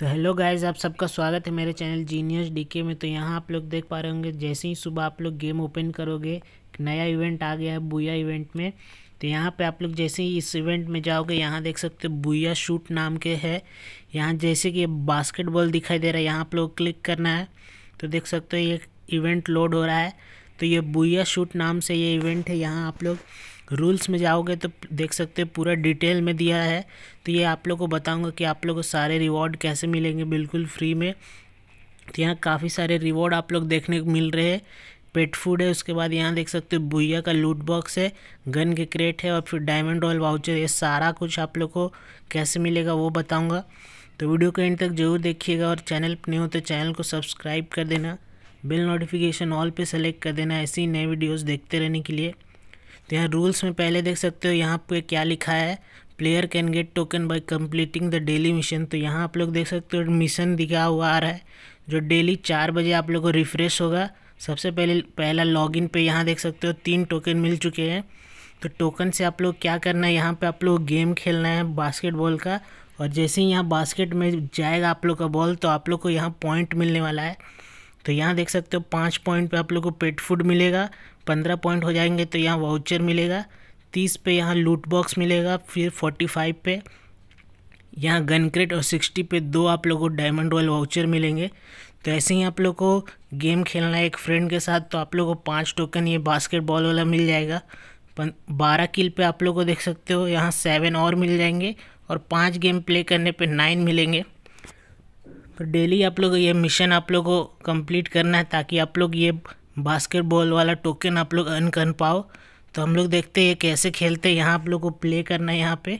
तो hello guys आप सबका स्वागत है मेरे चैनल जीनियस डीके में तो यहाँ आप लोग देख पा रहे होंगे जैसे ही सुबह आप लोग गेम ओपन करोगे नया इवेंट आ गया है बुया इवेंट में तो यहाँ पे आप लोग जैसे ही इस इवेंट में जाओगे यहाँ देख सकते हो बुया शूट नाम के है यहाँ जैसे कि बास्केटबॉल दिखाई दे रहा है यहाँ आप लोग क्लिक करना है तो देख सकते हो ये इवेंट लोड हो रहा है तो ये बुया शूट नाम से ये इवेंट है यहाँ आप लोग रूल्स में जाओगे तो देख सकते हो पूरा डिटेल में दिया है तो ये आप लोग को बताऊँगा कि आप लोग को सारे रिवॉर्ड कैसे मिलेंगे बिल्कुल फ्री में तो यहाँ काफ़ी सारे रिवॉर्ड आप लोग देखने को मिल रहे हैं पेट फूड है उसके बाद यहाँ देख सकते हो बुइया का लूट बॉक्स है गन के क्रेट है और फिर डायमंड रॉयल वाउचर ये सारा कुछ आप लोग को कैसे मिलेगा वो बताऊँगा तो वीडियो को एंड तक जरूर देखिएगा और चैनल पर नहीं हो तो चैनल को सब्सक्राइब कर देना बिल नोटिफिकेशन ऑल पे सेलेक्ट कर देना ऐसी नए वीडियोस देखते रहने के लिए तो यहाँ रूल्स में पहले देख सकते हो यहाँ पे क्या लिखा है player can get token by completing the daily mission तो यहाँ आप लोग देख सकते हो मिशन दिखा हुआ आ रहा है जो डेली चार बजे आप लोग को रिफ्रेश होगा सबसे पहले पहला लॉगिन पे यहाँ देख सकते हो तीन टोकन मिल चुके हैं तो टोकन से आप लोग क्या करना है यहाँ पे आप लोग गेम खेलना है बास्केटबॉल का और जैसे ही यहाँ बास्केट में जाएगा आप लोग का बॉल तो आप लोग को यहाँ पॉइंट मिलने वाला है तो यहाँ देख सकते हो पाँच पॉइंट पे आप लोग को पेट फूड मिलेगा पंद्रह पॉइंट हो जाएंगे तो यहाँ वाउचर मिलेगा तीस पे यहाँ लूट बॉक्स मिलेगा फिर फोर्टी फाइव पे यहाँ गन क्रेट और सिक्सटी पे दो आप लोगों को डायमंड रॉयल वाउचर मिलेंगे तो ऐसे ही आप लोग को गेम खेलना है एक फ्रेंड के साथ तो आप लोग को पाँच टोकन ये बास्केटबॉल वाला मिल जाएगा बारह किल पे आप लोग को देख सकते हो यहाँ सेवन और मिल जाएंगे और पाँच गेम प्ले करने पर नाइन मिलेंगे तो डेली आप लोग ये मिशन आप लोग को कंप्लीट करना है ताकि आप लोग ये बास्केटबॉल वाला टोकन आप लोग अर्न कर पाओ तो हम लोग देखते हैं कैसे खेलते हैं यहाँ आप लोग को प्ले करना है यहाँ पे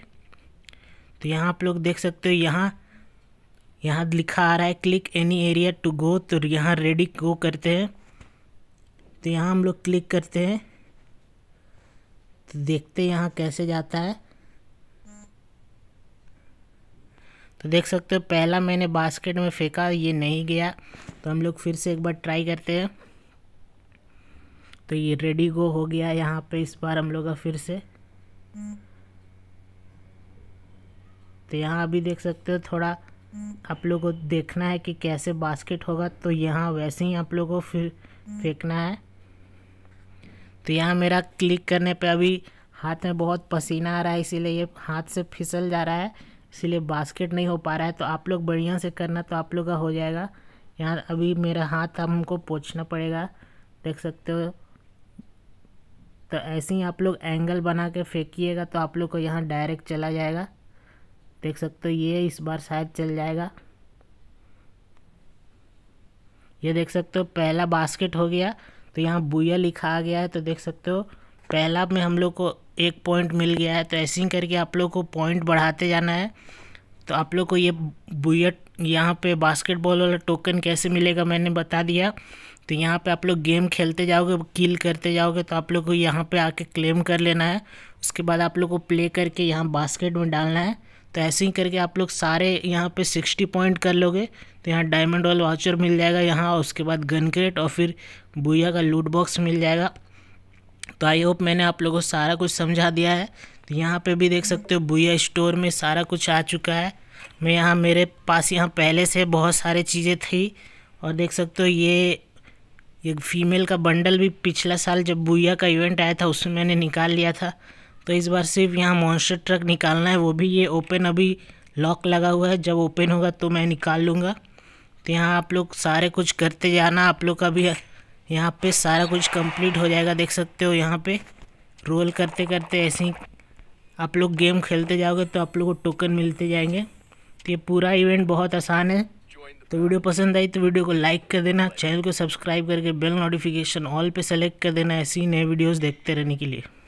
तो यहाँ आप लोग देख सकते हो यहाँ यहाँ लिखा आ रहा है click any area to go तो यहाँ रेडी गो करते हैं तो यहाँ हम लोग क्लिक करते हैं तो देखते हैं यहाँ कैसे जाता है तो देख सकते हो पहला मैंने बास्केट में फेंका ये नहीं गया तो हम लोग फिर से एक बार ट्राई करते हैं तो ये रेडी गो हो गया यहाँ पे इस बार हम लोग का फिर से तो यहाँ अभी देख सकते हो थोड़ा आप लोग को देखना है कि कैसे बास्केट होगा तो यहाँ वैसे ही आप लोगों को फिर फेंकना है तो यहाँ मेरा क्लिक करने पे अभी हाथ में बहुत पसीना आ रहा है इसीलिए ये हाथ से फिसल जा रहा है इसीलिए बास्केट नहीं हो पा रहा है तो आप लोग बढ़िया से करना तो आप लोग का हो जाएगा यहाँ अभी मेरा हाथ हमको पोछना पड़ेगा देख सकते हो तो ऐसे ही आप लोग एंगल बना के फेंकीेगा तो आप लोग को यहाँ डायरेक्ट चला जाएगा देख सकते हो ये इस बार शायद चल जाएगा ये देख सकते हो पहला बास्केट हो गया तो यहाँ बुया लिखा आ गया है तो देख सकते हो पहला में हम लोग को एक पॉइंट मिल गया है तो ऐसे ही करके आप लोग को पॉइंट बढ़ाते जाना है तो आप लोग को ये बुयट यहाँ पे बास्केटबॉल वाला टोकन कैसे मिलेगा मैंने बता दिया तो यहाँ पे आप लोग गेम खेलते जाओगे किल करते जाओगे तो आप लोग को यहाँ पे आके क्लेम कर लेना है उसके बाद आप लोग को प्ले करके यहाँ बास्केट में डालना है तो ऐसे ही करके आप लोग सारे यहाँ पे सिक्सटी पॉइंट कर लोगे तो यहाँ डायमंड वाल वाचर मिल जाएगा यहाँ उसके बाद गन क्रेट और फिर बुया का लूट बॉक्स मिल जाएगा तो आई होप मैंने आप लोगों को सारा कुछ समझा दिया है तो यहाँ पे भी देख सकते हो बुया स्टोर में सारा कुछ आ चुका है मैं यहाँ मेरे पास यहाँ पहले से बहुत सारे चीज़ें थी और देख सकते हो ये ये फीमेल का बंडल भी पिछला साल जब बुया का इवेंट आया था उसमें मैंने निकाल लिया था तो इस बार सिर्फ यहाँ मॉन्स्टर ट्रक निकालना है वो भी ये ओपन अभी लॉक लगा हुआ है जब ओपन होगा तो मैं निकाल लूँगा तो यहाँ आप लोग सारे कुछ करते जाना आप लोग का भी यहाँ पे सारा कुछ कंप्लीट हो जाएगा देख सकते हो यहाँ पे रोल करते करते ऐसे ही आप लोग गेम खेलते जाओगे तो आप लोग को टोकन मिलते जाएंगे तो ये पूरा इवेंट बहुत आसान है तो वीडियो पसंद आई तो वीडियो को लाइक कर देना चैनल को सब्सक्राइब करके बेल नोटिफिकेशन ऑल पे सेलेक्ट कर देना ऐसी नए वीडियोस देखते रहने के लिए